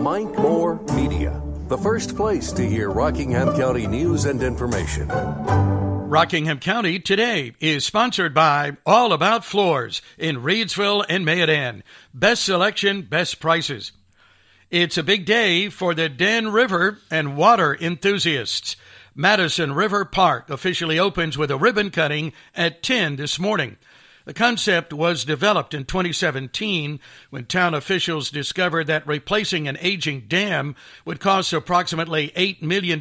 Mike Moore Media, the first place to hear Rockingham County news and information. Rockingham County today is sponsored by All About Floors in Reedsville and Mayadan. Best selection, best prices. It's a big day for the Dan River and water enthusiasts. Madison River Park officially opens with a ribbon cutting at 10 this morning. The concept was developed in 2017 when town officials discovered that replacing an aging dam would cost approximately $8 million.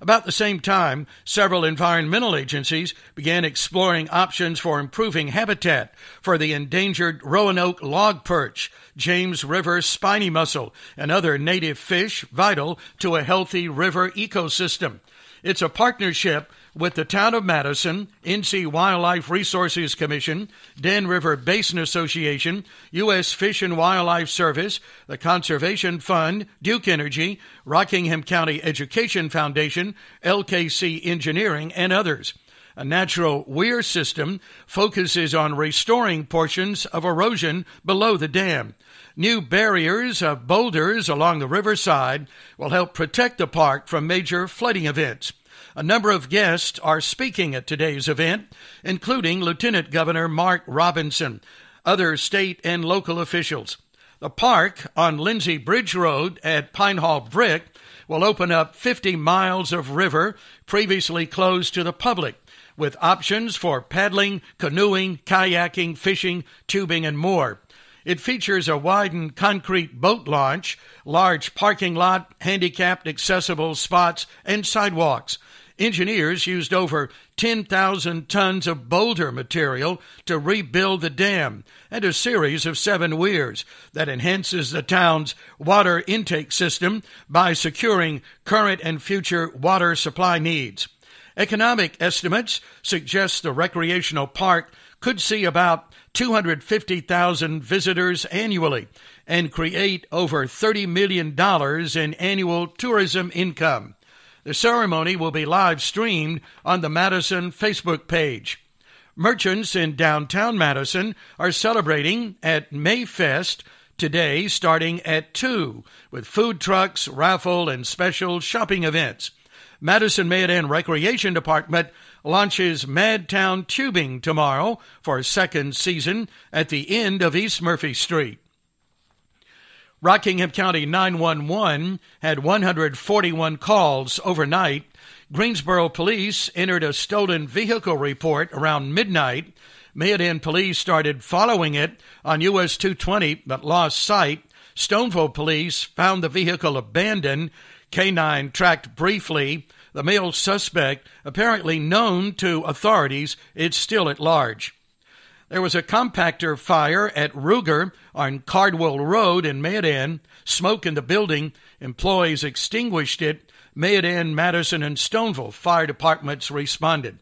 About the same time, several environmental agencies began exploring options for improving habitat for the endangered Roanoke log perch, James River spiny mussel, and other native fish vital to a healthy river ecosystem. It's a partnership with the Town of Madison, NC Wildlife Resources Commission, Den River Basin Association, U.S. Fish and Wildlife Service, the Conservation Fund, Duke Energy, Rockingham County Education Foundation, LKC Engineering, and others. A natural weir system focuses on restoring portions of erosion below the dam. New barriers of boulders along the riverside will help protect the park from major flooding events. A number of guests are speaking at today's event, including Lieutenant Governor Mark Robinson, other state and local officials. The park on Lindsay Bridge Road at Pine Hall Brick will open up 50 miles of river previously closed to the public, with options for paddling, canoeing, kayaking, fishing, tubing, and more. It features a widened concrete boat launch, large parking lot, handicapped accessible spots, and sidewalks. Engineers used over 10,000 tons of boulder material to rebuild the dam and a series of seven weirs that enhances the town's water intake system by securing current and future water supply needs. Economic estimates suggest the recreational park could see about 250,000 visitors annually and create over $30 million in annual tourism income. The ceremony will be live streamed on the Madison Facebook page. Merchants in downtown Madison are celebrating at Mayfest today starting at 2 with food trucks, raffle, and special shopping events. Madison Mayor and Recreation Department launches Madtown Tubing tomorrow for second season at the end of East Murphy Street. Rockingham County 911 had 141 calls overnight. Greensboro police entered a stolen vehicle report around midnight. Mayodan police started following it on US 220 but lost sight. Stoneville police found the vehicle abandoned. K9 tracked briefly the male suspect, apparently known to authorities, is still at large. There was a compactor fire at Ruger on Cardwell Road in Mayadan. Smoke in the building. Employees extinguished it. Mayadan, Madison, and Stoneville fire departments responded.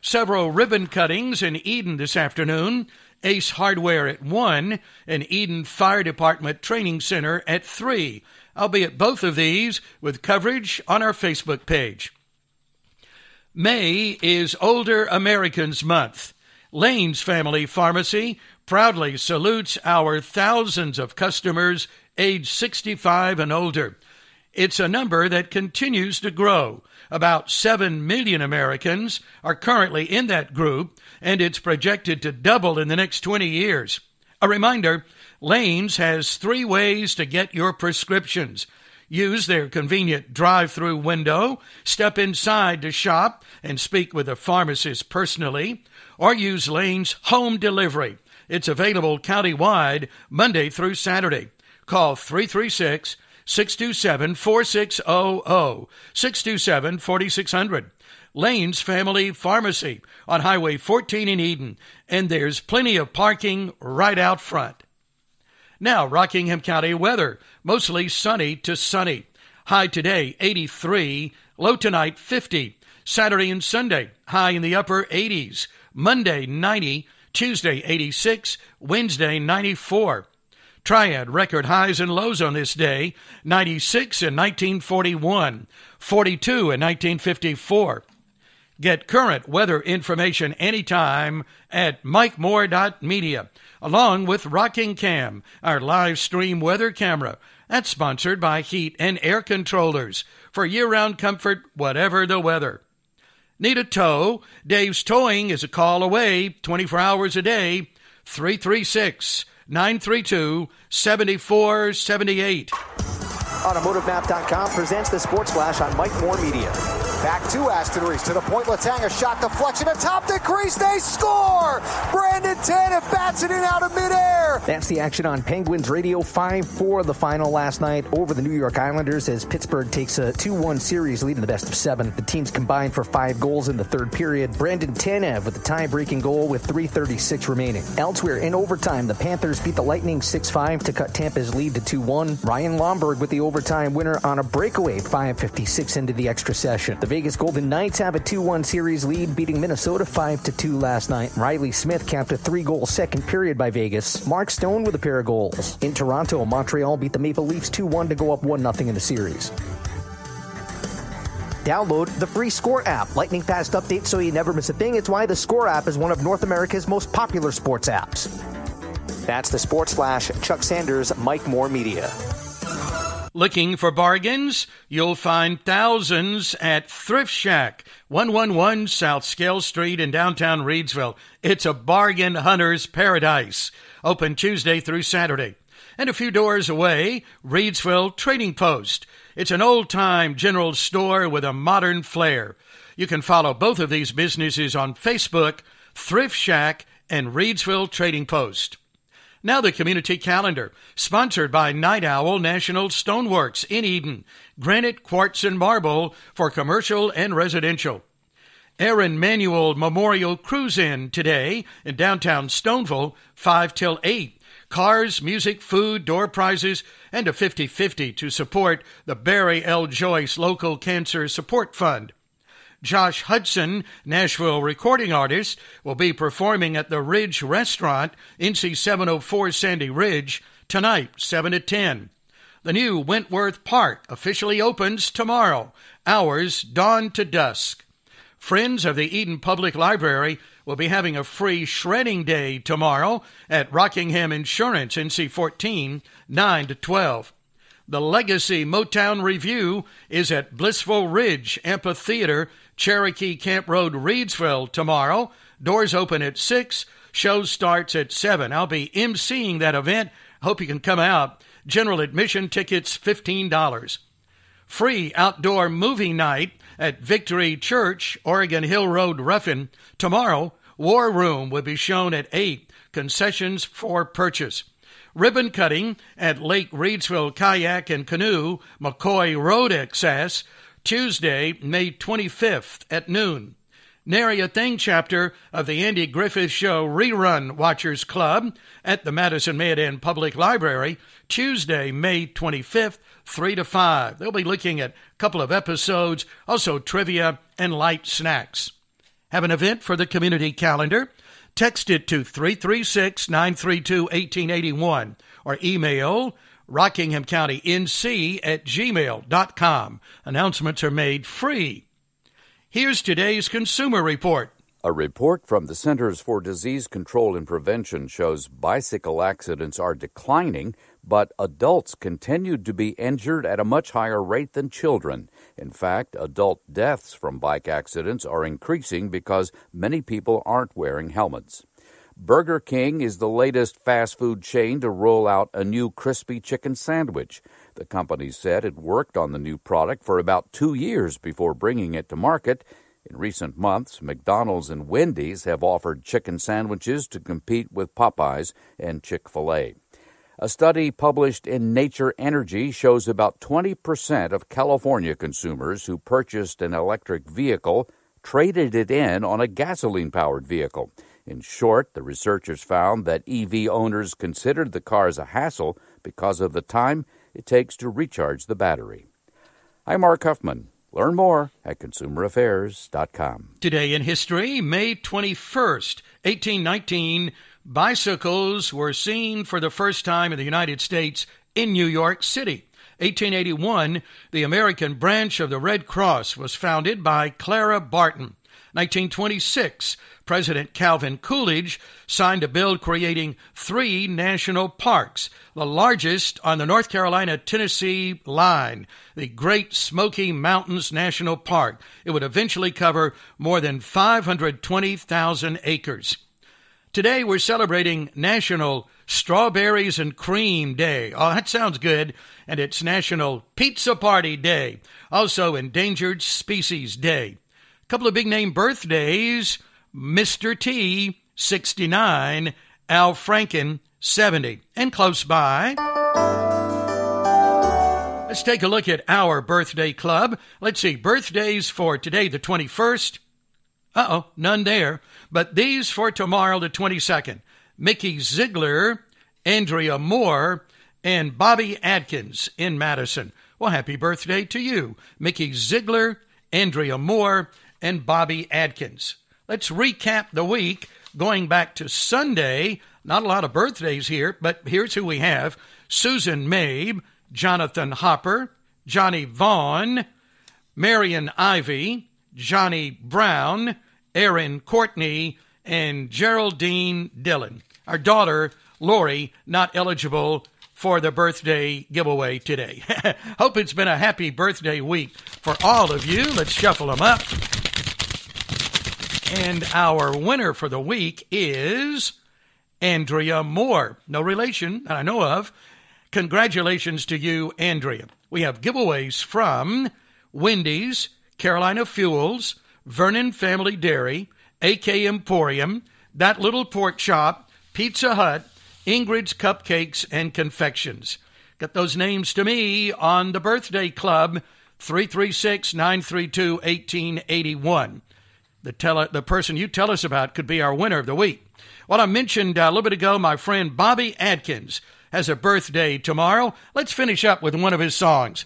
Several ribbon cuttings in Eden this afternoon. Ace Hardware at 1, and Eden Fire Department Training Center at 3. I'll be at both of these with coverage on our Facebook page. May is Older Americans Month. Lane's Family Pharmacy proudly salutes our thousands of customers age 65 and older. It's a number that continues to grow about 7 million Americans are currently in that group, and it's projected to double in the next 20 years. A reminder Lanes has three ways to get your prescriptions. Use their convenient drive through window, step inside to shop and speak with a pharmacist personally, or use Lane's home delivery. It's available countywide Monday through Saturday. Call 336 627 4600, 627 4600. Lane's Family Pharmacy on Highway 14 in Eden, and there's plenty of parking right out front. Now, Rockingham County weather mostly sunny to sunny. High today 83, low tonight 50. Saturday and Sunday, high in the upper 80s. Monday 90, Tuesday 86, Wednesday 94. Triad record highs and lows on this day 96 in 1941, 42 in 1954. Get current weather information anytime at mikemore.media, along with Rocking Cam, our live stream weather camera. That's sponsored by Heat and Air Controllers for year round comfort, whatever the weather. Need a tow? Dave's Towing is a call away 24 hours a day, 336- 932 7478. AutomotiveMap.com presents the Sports Flash on Mike Moore Media. Back to Aston Reese. To the point, Latanga shot deflection atop the crease. They score! Brandon Tanev bats it in out of midair. That's the action on Penguins Radio 5 4, the final last night over the New York Islanders as Pittsburgh takes a 2 1 series lead in the best of seven. The teams combined for five goals in the third period. Brandon Tanev with the tie breaking goal with 3.36 remaining. Elsewhere in overtime, the Panthers beat the Lightning 6 5 to cut Tampa's lead to 2 1. Ryan Lomberg with the over overtime winner on a breakaway 556 into the extra session. The Vegas Golden Knights have a 2-1 series lead beating Minnesota 5-2 last night. Riley Smith capped a three-goal second period by Vegas. Mark Stone with a pair of goals. In Toronto, Montreal beat the Maple Leafs 2-1 to go up 1-0 in the series. Download the free Score app. Lightning fast updates so you never miss a thing. It's why the Score app is one of North America's most popular sports apps. That's the Sports Flash, Chuck Sanders, Mike Moore Media. Looking for bargains? You'll find thousands at Thrift Shack, 111 South Scale Street in downtown Reedsville. It's a bargain hunter's paradise. Open Tuesday through Saturday. And a few doors away, Reedsville Trading Post. It's an old time general store with a modern flair. You can follow both of these businesses on Facebook, Thrift Shack, and Reedsville Trading Post. Now the community calendar, sponsored by Night Owl National Stoneworks in Eden, granite, quartz, and marble for commercial and residential. Aaron Manuel Memorial Cruise In today in downtown Stoneville, 5 till 8. Cars, music, food, door prizes, and a 50 50 to support the Barry L. Joyce Local Cancer Support Fund. Josh Hudson, Nashville recording artist, will be performing at the Ridge Restaurant, NC 704 Sandy Ridge, tonight, 7 to 10. The new Wentworth Park officially opens tomorrow, hours dawn to dusk. Friends of the Eden Public Library will be having a free shredding day tomorrow at Rockingham Insurance, NC 14, 9 to 12. The Legacy Motown Review is at Blissful Ridge Amphitheater Cherokee Camp Road, Reedsville tomorrow. Doors open at 6. Show starts at 7. I'll be emceeing that event. Hope you can come out. General admission tickets $15. Free outdoor movie night at Victory Church, Oregon Hill Road, Ruffin. Tomorrow, War Room will be shown at 8. Concessions for purchase. Ribbon cutting at Lake Reedsville Kayak and Canoe, McCoy Road Access. Tuesday, May 25th at noon. Nary a Thing chapter of the Andy Griffith Show Rerun Watchers Club at the Madison Meadan Public Library, Tuesday, May 25th, 3 to 5. They'll be looking at a couple of episodes, also trivia and light snacks. Have an event for the community calendar? Text it to 336 932 1881 or email Rockingham County NC at gmail.com. Announcements are made free. Here's today's Consumer Report. A report from the Centers for Disease Control and Prevention shows bicycle accidents are declining, but adults continue to be injured at a much higher rate than children. In fact, adult deaths from bike accidents are increasing because many people aren't wearing helmets. Burger King is the latest fast food chain to roll out a new crispy chicken sandwich. The company said it worked on the new product for about two years before bringing it to market. In recent months, McDonald's and Wendy's have offered chicken sandwiches to compete with Popeyes and Chick fil A. A study published in Nature Energy shows about 20% of California consumers who purchased an electric vehicle traded it in on a gasoline powered vehicle. In short, the researchers found that EV owners considered the cars a hassle because of the time it takes to recharge the battery. I'm Mark Huffman. Learn more at consumeraffairs.com. Today in history, May 21st, 1819, bicycles were seen for the first time in the United States in New York City. 1881, the American branch of the Red Cross was founded by Clara Barton. 1926, President Calvin Coolidge signed a bill creating three national parks, the largest on the North Carolina Tennessee line, the Great Smoky Mountains National Park. It would eventually cover more than 520,000 acres. Today we're celebrating National Strawberries and Cream Day. Oh, that sounds good. And it's National Pizza Party Day, also Endangered Species Day. A couple of big name birthdays. Mr. T, 69, Al Franken, 70. And close by, let's take a look at our birthday club. Let's see, birthdays for today, the 21st. Uh oh, none there. But these for tomorrow, the 22nd. Mickey Ziegler, Andrea Moore, and Bobby Adkins in Madison. Well, happy birthday to you, Mickey Ziegler, Andrea Moore, and Bobby Adkins. Let's recap the week going back to Sunday. Not a lot of birthdays here, but here's who we have Susan Mabe, Jonathan Hopper, Johnny Vaughn, Marion Ivy, Johnny Brown, Aaron Courtney, and Geraldine Dillon. Our daughter, Lori, not eligible for the birthday giveaway today. Hope it's been a happy birthday week for all of you. Let's shuffle them up. And our winner for the week is Andrea Moore. No relation that I know of. Congratulations to you, Andrea. We have giveaways from Wendy's, Carolina Fuels, Vernon Family Dairy, AK Emporium, That Little Pork Shop, Pizza Hut, Ingrid's Cupcakes and Confections. Get those names to me on the Birthday Club, 336 932 1881. The, teller, the person you tell us about could be our winner of the week. Well, I mentioned uh, a little bit ago my friend Bobby Adkins has a birthday tomorrow. Let's finish up with one of his songs.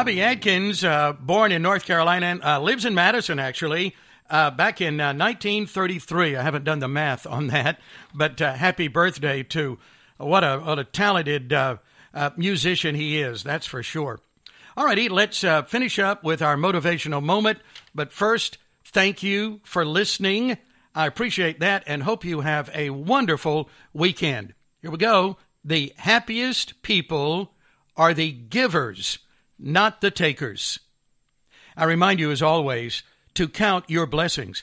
Bobby Adkins, uh, born in North Carolina, uh, lives in Madison, actually, uh, back in 1933. Uh, I haven't done the math on that, but uh, happy birthday to what a, what a talented uh, musician he is, that's for sure. All righty, let's finish up with our motivational moment. But first, thank you for listening. I appreciate that and hope you have a wonderful weekend. Here we go. The happiest people are the givers not the takers. I remind you, as always, to count your blessings.